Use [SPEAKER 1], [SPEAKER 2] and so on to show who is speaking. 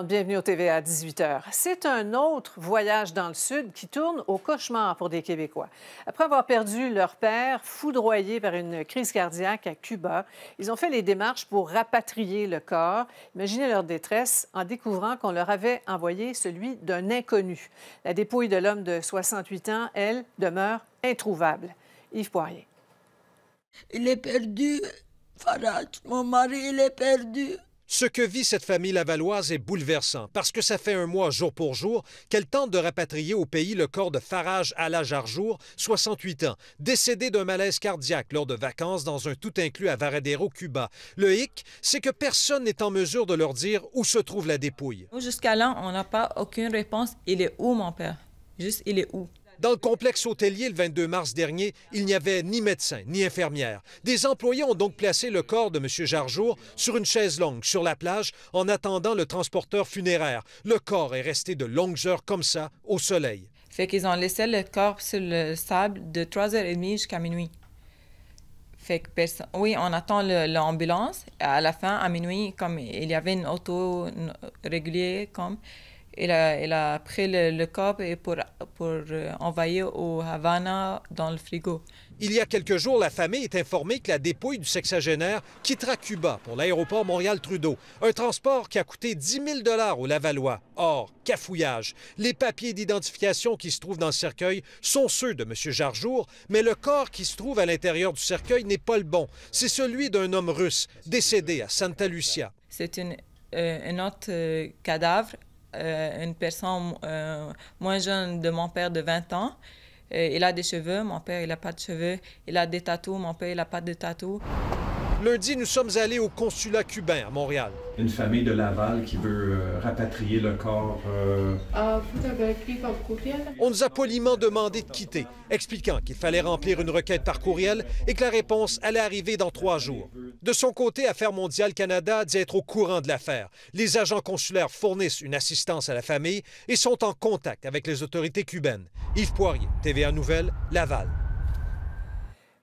[SPEAKER 1] Bienvenue au TVA à 18h. C'est un autre voyage dans le Sud qui tourne au cauchemar pour des Québécois. Après avoir perdu leur père, foudroyé par une crise cardiaque à Cuba, ils ont fait les démarches pour rapatrier le corps. Imaginez leur détresse en découvrant qu'on leur avait envoyé celui d'un inconnu. La dépouille de l'homme de 68 ans, elle, demeure introuvable. Yves Poirier.
[SPEAKER 2] Il est perdu, Farage. Mon mari, il est perdu. Ce que vit cette famille lavalloise est bouleversant parce que ça fait un mois, jour pour jour, qu'elle tente de rapatrier au pays le corps de Farage Ala Jarjour, 68 ans, décédé d'un malaise cardiaque lors de vacances dans un tout inclus à Varadero, Cuba. Le hic, c'est que personne n'est en mesure de leur dire où se trouve la dépouille.
[SPEAKER 3] Jusqu'à là, on n'a pas aucune réponse. Il est où, mon père?
[SPEAKER 2] Juste, il est où? Dans le complexe hôtelier, le 22 mars dernier, il n'y avait ni médecin ni infirmière. Des employés ont donc placé le corps de M. Jarjour sur une chaise longue sur la plage en attendant le transporteur funéraire. Le corps est resté de longues heures comme ça, au soleil.
[SPEAKER 3] Fait qu'ils ont laissé le corps sur le sable de 3h30 jusqu'à minuit. Fait que personne... Oui, on attend l'ambulance. À la fin, à minuit, comme il y avait une auto régulière, comme il a, pris le, corps et pour, pour euh, envoyer au Havana dans le frigo.
[SPEAKER 2] Il y a quelques jours, la famille est informée que la dépouille du sexagénaire quittera Cuba pour l'aéroport Montréal-Trudeau, un transport qui a coûté 10 000 aux Lavallois. Or, cafouillage. Les papiers d'identification qui se trouvent dans le cercueil sont ceux de M. Jarjour, mais le corps qui se trouve à l'intérieur du cercueil n'est pas le bon. C'est celui d'un homme russe décédé à Santa Lucia.
[SPEAKER 3] C'est une, euh, un autre euh, cadavre euh, une personne euh, moins jeune de mon père de 20 ans. Euh, il a des cheveux, mon père, il n'a pas de cheveux. Il a des tatous, mon père, il n'a pas de tatous.
[SPEAKER 2] Lundi, nous sommes allés au consulat cubain à Montréal. Une famille de Laval qui veut euh, rapatrier le corps. Euh, ah, On nous a poliment demandé de quitter, expliquant qu'il fallait remplir une requête par courriel et que la réponse allait arriver dans trois jours. De son côté, Affaires mondiales Canada dit être au courant de l'affaire. Les agents consulaires fournissent une assistance à la famille et sont en contact avec les autorités cubaines. Yves Poirier, TVA Nouvelle, Laval.